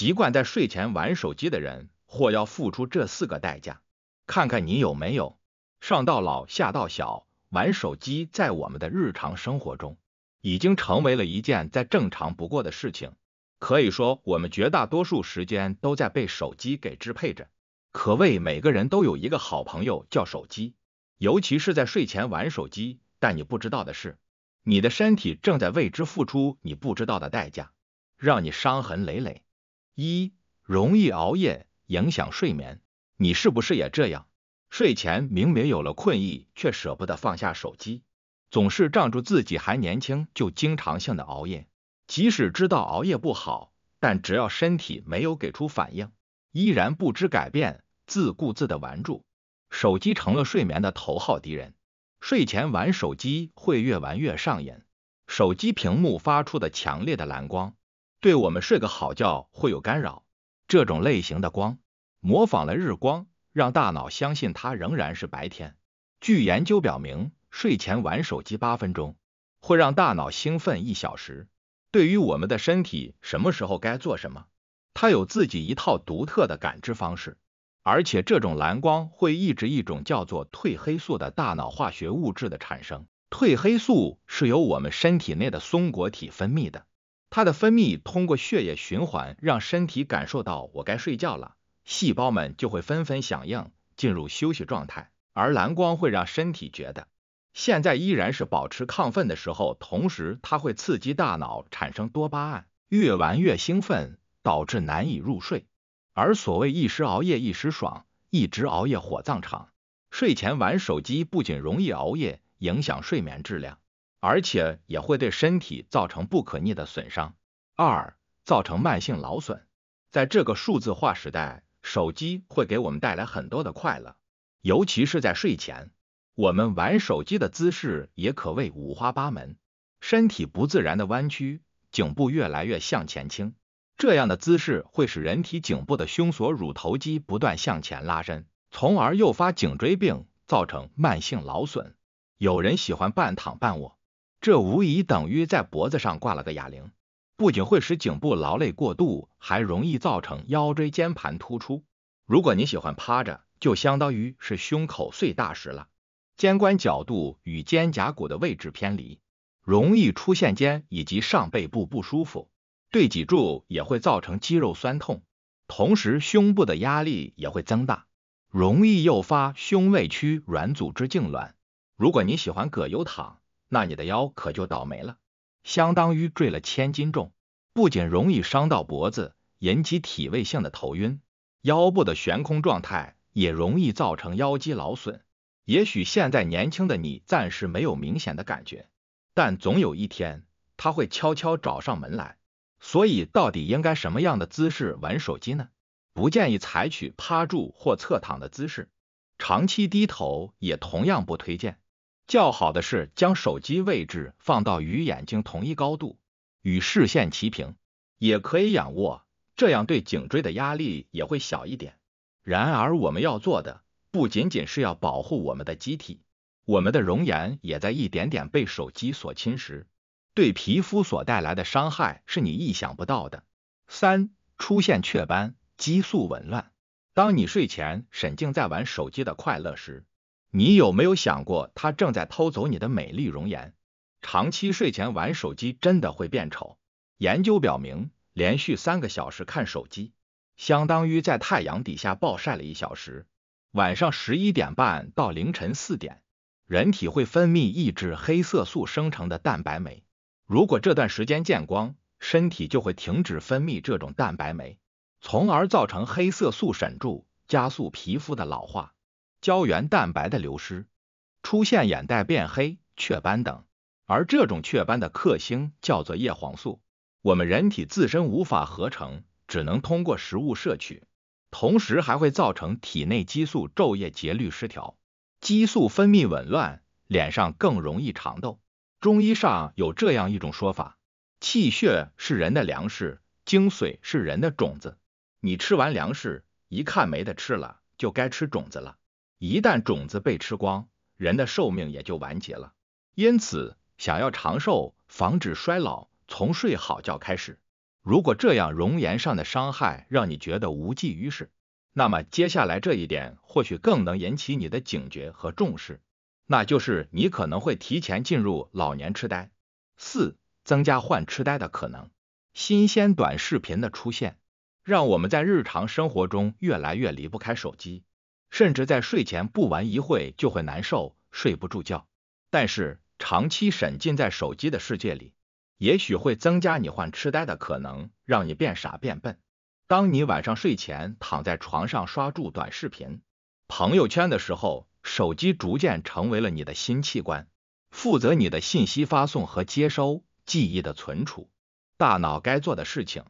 习惯在睡前玩手机的人，或要付出这四个代价。看看你有没有上到老下到小玩手机，在我们的日常生活中已经成为了一件再正常不过的事情。可以说，我们绝大多数时间都在被手机给支配着，可谓每个人都有一个好朋友叫手机。尤其是在睡前玩手机，但你不知道的是，你的身体正在为之付出你不知道的代价，让你伤痕累累。一容易熬夜影响睡眠，你是不是也这样？睡前明明有了困意，却舍不得放下手机，总是仗着自己还年轻，就经常性的熬夜。即使知道熬夜不好，但只要身体没有给出反应，依然不知改变，自顾自的玩住手机，成了睡眠的头号敌人。睡前玩手机会越玩越上瘾，手机屏幕发出的强烈的蓝光。对我们睡个好觉会有干扰。这种类型的光模仿了日光，让大脑相信它仍然是白天。据研究表明，睡前玩手机八分钟会让大脑兴奋一小时。对于我们的身体，什么时候该做什么，它有自己一套独特的感知方式。而且，这种蓝光会抑制一种叫做褪黑素的大脑化学物质的产生。褪黑素是由我们身体内的松果体分泌的。它的分泌通过血液循环，让身体感受到我该睡觉了，细胞们就会纷纷响应，进入休息状态。而蓝光会让身体觉得，现在依然是保持亢奋的时候，同时它会刺激大脑产生多巴胺，越玩越兴奋，导致难以入睡。而所谓一时熬夜一时爽，一直熬夜火葬场。睡前玩手机不仅容易熬夜，影响睡眠质量。而且也会对身体造成不可逆的损伤。二、造成慢性劳损。在这个数字化时代，手机会给我们带来很多的快乐，尤其是在睡前，我们玩手机的姿势也可谓五花八门。身体不自然的弯曲，颈部越来越向前倾，这样的姿势会使人体颈部的胸锁乳头肌不断向前拉伸，从而诱发颈椎病，造成慢性劳损。有人喜欢半躺半卧。这无疑等于在脖子上挂了个哑铃，不仅会使颈部劳累过度，还容易造成腰椎间盘突出。如果你喜欢趴着，就相当于是胸口碎大石了，肩关角度与肩胛骨的位置偏离，容易出现肩以及上背部不舒服，对脊柱也会造成肌肉酸痛，同时胸部的压力也会增大，容易诱发胸背区软组织痉挛。如果你喜欢葛优躺，那你的腰可就倒霉了，相当于坠了千斤重，不仅容易伤到脖子，引起体位性的头晕，腰部的悬空状态也容易造成腰肌劳损。也许现在年轻的你暂时没有明显的感觉，但总有一天他会悄悄找上门来。所以，到底应该什么样的姿势玩手机呢？不建议采取趴住或侧躺的姿势，长期低头也同样不推荐。较好的是将手机位置放到与眼睛同一高度，与视线齐平，也可以仰卧，这样对颈椎的压力也会小一点。然而，我们要做的不仅仅是要保护我们的机体，我们的容颜也在一点点被手机所侵蚀，对皮肤所带来的伤害是你意想不到的。三、出现雀斑、激素紊乱。当你睡前沈静在玩手机的快乐时。你有没有想过，他正在偷走你的美丽容颜？长期睡前玩手机真的会变丑。研究表明，连续三个小时看手机，相当于在太阳底下暴晒了一小时。晚上十一点半到凌晨四点，人体会分泌抑制黑色素生成的蛋白酶。如果这段时间见光，身体就会停止分泌这种蛋白酶，从而造成黑色素沈住，加速皮肤的老化。胶原蛋白的流失，出现眼袋变黑、雀斑等，而这种雀斑的克星叫做叶黄素，我们人体自身无法合成，只能通过食物摄取，同时还会造成体内激素昼夜节律失调，激素分泌紊乱，脸上更容易长痘。中医上有这样一种说法：气血是人的粮食，精髓是人的种子。你吃完粮食，一看没得吃了，就该吃种子了。一旦种子被吃光，人的寿命也就完结了。因此，想要长寿，防止衰老，从睡好觉开始。如果这样，容颜上的伤害让你觉得无济于事，那么接下来这一点或许更能引起你的警觉和重视，那就是你可能会提前进入老年痴呆。四、增加患痴呆的可能。新鲜短视频的出现，让我们在日常生活中越来越离不开手机。甚至在睡前不玩一会就会难受，睡不住觉。但是长期沉浸在手机的世界里，也许会增加你患痴呆的可能，让你变傻变笨。当你晚上睡前躺在床上刷住短视频、朋友圈的时候，手机逐渐成为了你的新器官，负责你的信息发送和接收、记忆的存储。大脑该做的事情，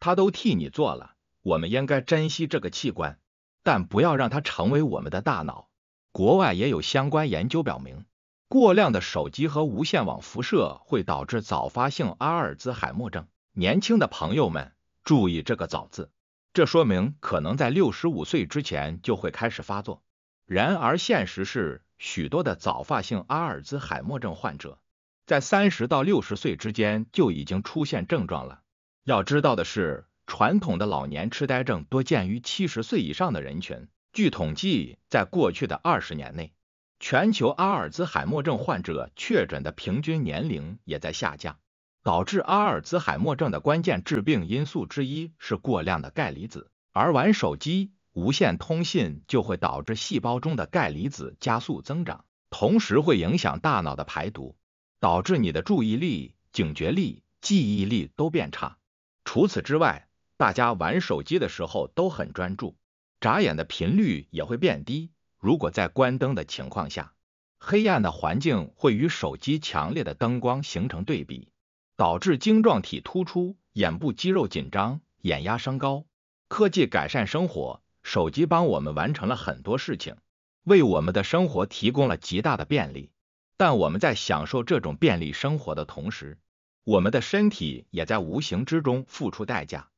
它都替你做了。我们应该珍惜这个器官。但不要让它成为我们的大脑。国外也有相关研究表明，过量的手机和无线网辐射会导致早发性阿尔兹海默症。年轻的朋友们，注意这个“早”字，这说明可能在六十五岁之前就会开始发作。然而，现实是，许多的早发性阿尔兹海默症患者在三十到六十岁之间就已经出现症状了。要知道的是。传统的老年痴呆症多见于七十岁以上的人群。据统计，在过去的二十年内，全球阿尔兹海默症患者确诊的平均年龄也在下降。导致阿尔兹海默症的关键致病因素之一是过量的钙离子，而玩手机、无线通信就会导致细胞中的钙离子加速增长，同时会影响大脑的排毒，导致你的注意力、警觉力、记忆力都变差。除此之外，大家玩手机的时候都很专注，眨眼的频率也会变低。如果在关灯的情况下，黑暗的环境会与手机强烈的灯光形成对比，导致晶状体突出、眼部肌肉紧张、眼压升高。科技改善生活，手机帮我们完成了很多事情，为我们的生活提供了极大的便利。但我们在享受这种便利生活的同时，我们的身体也在无形之中付出代价。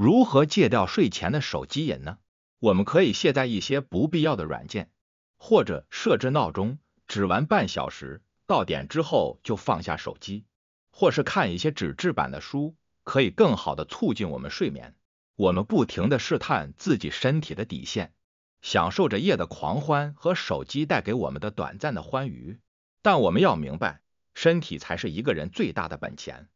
如何戒掉睡前的手机瘾呢？我们可以卸载一些不必要的软件，或者设置闹钟，只玩半小时，到点之后就放下手机，或是看一些纸质版的书，可以更好的促进我们睡眠。我们不停的试探自己身体的底线，享受着夜的狂欢和手机带给我们的短暂的欢愉，但我们要明白，身体才是一个人最大的本钱。